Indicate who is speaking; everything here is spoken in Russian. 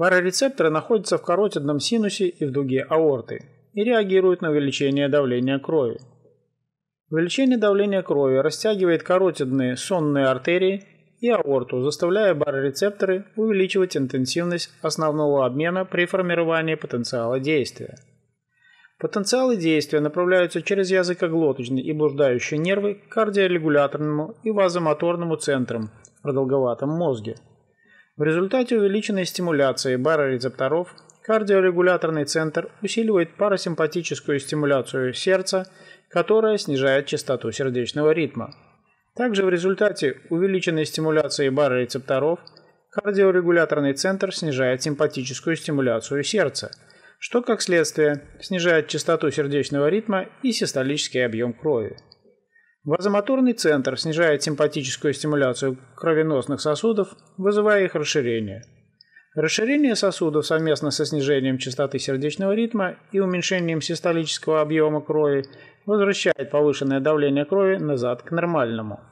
Speaker 1: Барорецепторы находятся в каротидном синусе и в дуге аорты и реагируют на увеличение давления крови. Увеличение давления крови растягивает каротидные сонные артерии и аорту, заставляя барорецепторы увеличивать интенсивность основного обмена при формировании потенциала действия. Потенциалы действия направляются через языкоглоточный и блуждающие нервы к кардиорегуляторному и вазомоторному центрам в продолговатом мозге – в результате увеличенной стимуляции барорецепторов кардиорегуляторный центр усиливает парасимпатическую стимуляцию сердца, которая снижает частоту сердечного ритма. Также в результате увеличенной стимуляции барорецепторов кардиорегуляторный центр снижает симпатическую стимуляцию сердца, что, как следствие, снижает частоту сердечного ритма и систолический объем крови. Вазомоторный центр снижает симпатическую стимуляцию кровеносных сосудов, вызывая их расширение. Расширение сосудов совместно со снижением частоты сердечного ритма и уменьшением систолического объема крови возвращает повышенное давление крови назад к нормальному.